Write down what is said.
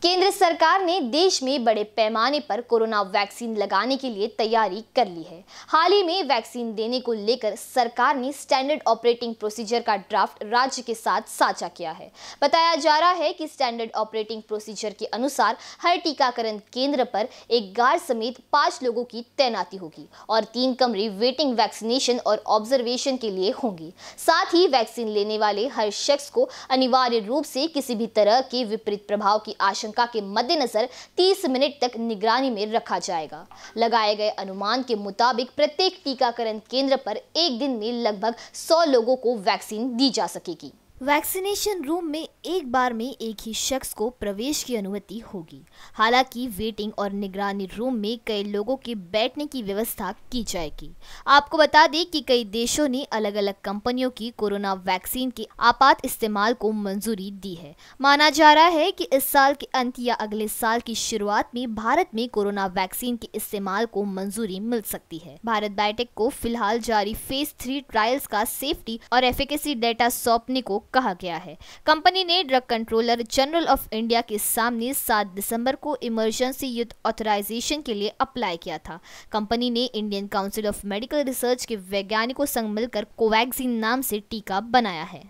¿Quién? केंद्र सरकार ने देश में बड़े पैमाने पर कोरोना वैक्सीन लगाने के लिए तैयारी कर ली है हाल ही में वैक्सीन देने को लेकर सरकार ने स्टैंडर्ड ऑपरेटिंग प्रोसीजर का ड्राफ्ट राज्य के साथ साझा किया है बताया जा रहा है कि स्टैंडर्ड ऑपरेटिंग प्रोसीजर के अनुसार हर टीकाकरण केंद्र पर एक गार्ड समेत पाँच लोगों की तैनाती होगी और तीन कमरे वेटिंग वैक्सीनेशन और ऑब्जर्वेशन के लिए होंगी साथ ही वैक्सीन लेने वाले हर शख्स को अनिवार्य रूप से किसी भी तरह के विपरीत प्रभाव की आशंका के के मद्देनजर 30 मिनट तक निगरानी में रखा जाएगा लगाए गए अनुमान के मुताबिक प्रत्येक टीकाकरण केंद्र पर एक दिन में लगभग 100 लोगों को वैक्सीन दी जा सकेगी वैक्सीनेशन रूम में एक बार में एक ही शख्स को प्रवेश की अनुमति होगी हालांकि वेटिंग और निगरानी रूम में कई लोगों के बैठने की व्यवस्था की जाएगी आपको बता दें कि कई देशों ने अलग अलग कंपनियों की कोरोना वैक्सीन के आपात इस्तेमाल को मंजूरी दी है माना जा रहा है कि इस साल के अंत या अगले साल की शुरुआत में भारत में कोरोना वैक्सीन के इस्तेमाल को मंजूरी मिल सकती है भारत बायोटेक को फिलहाल जारी फेज थ्री ट्रायल्स का सेफ्टी और एफिकेसी डेटा सौंपने को कहा गया है कंपनी ने drug controller general of India के सामने 7 दिसंबर को इमरजेंसी युद्ध ऑथराइजेशन के लिए अप्लाई किया था कंपनी ने Indian council of medical research के वैज्ञानिकों संग मिलकर कोवैक्सीन नाम से टीका बनाया है